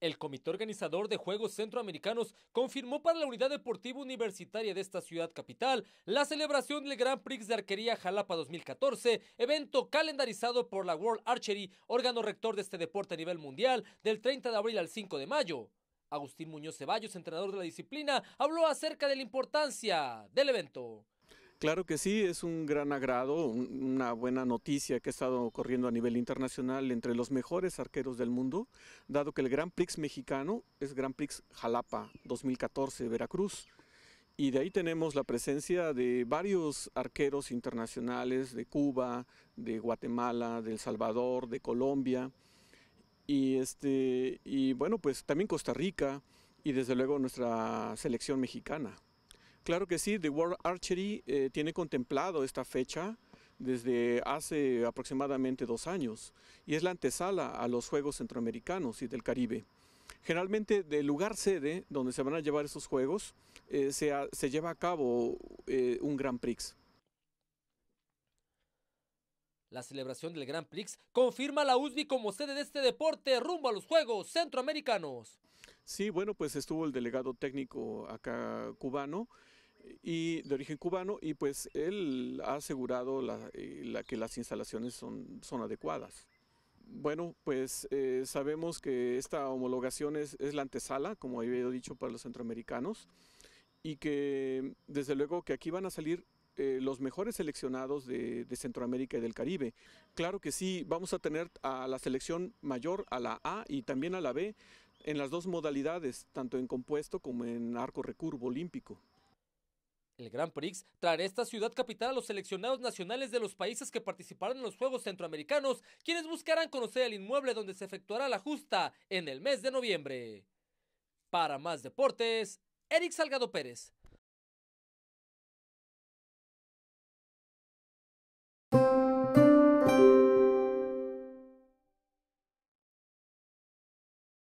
El comité organizador de Juegos Centroamericanos confirmó para la Unidad Deportiva Universitaria de esta ciudad capital la celebración del Grand Prix de Arquería Jalapa 2014, evento calendarizado por la World Archery, órgano rector de este deporte a nivel mundial, del 30 de abril al 5 de mayo. Agustín Muñoz Ceballos, entrenador de la disciplina, habló acerca de la importancia del evento. Claro que sí, es un gran agrado, una buena noticia que ha estado corriendo a nivel internacional entre los mejores arqueros del mundo, dado que el Gran Prix mexicano es Gran Prix Jalapa 2014 Veracruz. Y de ahí tenemos la presencia de varios arqueros internacionales de Cuba, de Guatemala, de El Salvador, de Colombia. Y, este, y bueno, pues también Costa Rica y desde luego nuestra selección mexicana. Claro que sí, The World Archery eh, tiene contemplado esta fecha desde hace aproximadamente dos años y es la antesala a los Juegos Centroamericanos y del Caribe. Generalmente del lugar sede donde se van a llevar esos Juegos eh, se, lleva a cabo eh, un Grand Prix. La celebración del Grand Prix confirma la USB como sede de este deporte rumbo a los Juegos Centroamericanos. Sí, bueno, pues estuvo el delegado técnico acá cubano y de origen cubano y pues él ha asegurado eh, que las instalaciones son, son adecuadas. Bueno, pues eh, sabemos que esta homologación es, la antesala, como había dicho, para los centroamericanos y que desde luego que aquí van a salir eh, los mejores seleccionados de, de, Centroamérica y del Caribe. Claro que sí, vamos a tener a la selección mayor, a la A y también a la B, en las dos modalidades, tanto en compuesto como en arco recurvo olímpico. El Gran Prix traerá esta ciudad capital a los seleccionados nacionales de los países que participaron en los Juegos Centroamericanos, quienes buscarán conocer el inmueble donde se efectuará la justa en el mes de noviembre. Para más deportes, Eric Salgado Pérez.